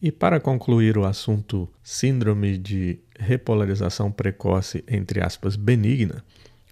E para concluir o assunto síndrome de repolarização precoce, entre aspas, benigna,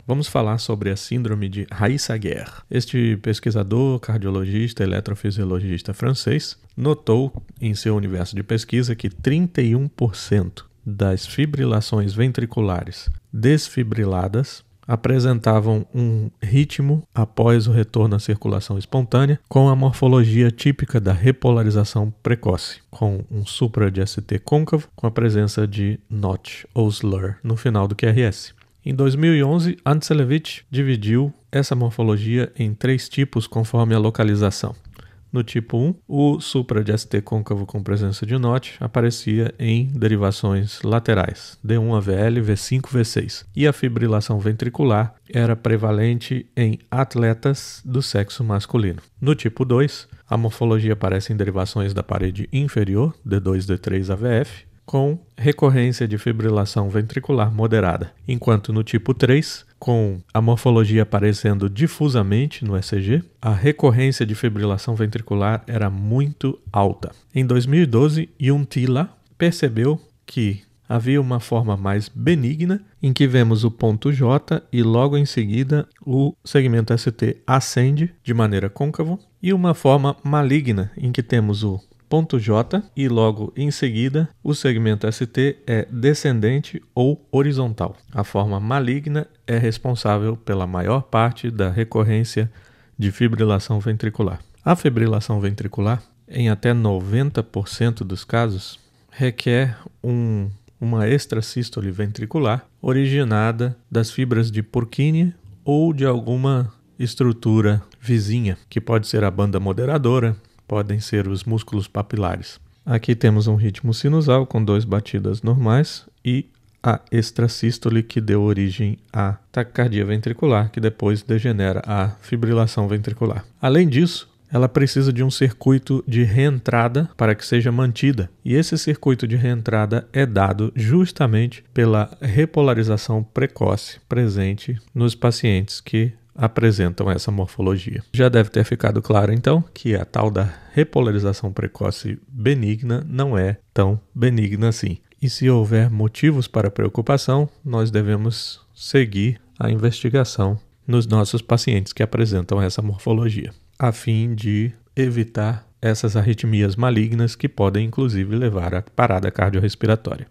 vamos falar sobre a síndrome de Raissa Guerre. Este pesquisador, cardiologista, eletrofisiologista francês notou em seu universo de pesquisa que 31% das fibrilações ventriculares desfibriladas apresentavam um ritmo após o retorno à circulação espontânea, com a morfologia típica da repolarização precoce, com um supra de ST côncavo com a presença de notch ou slur no final do QRS. Em 2011, Antselevich dividiu essa morfologia em três tipos conforme a localização. No tipo 1, o supra de ST côncavo com presença de note aparecia em derivações laterais, D1 a VL, V5, V6. E a fibrilação ventricular era prevalente em atletas do sexo masculino. No tipo 2, a morfologia aparece em derivações da parede inferior, D2, D3 a VF, com recorrência de fibrilação ventricular moderada, enquanto no tipo 3, com a morfologia aparecendo difusamente no ECG, a recorrência de fibrilação ventricular era muito alta. Em 2012, Yuntila percebeu que havia uma forma mais benigna em que vemos o ponto J e logo em seguida o segmento ST ascende de maneira côncavo e uma forma maligna em que temos o ponto J e logo em seguida o segmento ST é descendente ou horizontal. A forma maligna é responsável pela maior parte da recorrência de fibrilação ventricular. A fibrilação ventricular, em até 90% dos casos, requer um, uma extrasístole ventricular originada das fibras de Purkinje ou de alguma estrutura vizinha, que pode ser a banda moderadora, podem ser os músculos papilares. Aqui temos um ritmo sinusal com duas batidas normais e a extrasístole que deu origem à taquicardia ventricular, que depois degenera a fibrilação ventricular. Além disso, ela precisa de um circuito de reentrada para que seja mantida. E esse circuito de reentrada é dado justamente pela repolarização precoce presente nos pacientes que apresentam essa morfologia. Já deve ter ficado claro então que a tal da repolarização precoce benigna não é tão benigna assim. E se houver motivos para preocupação, nós devemos seguir a investigação nos nossos pacientes que apresentam essa morfologia, a fim de evitar essas arritmias malignas que podem inclusive levar à parada cardiorrespiratória.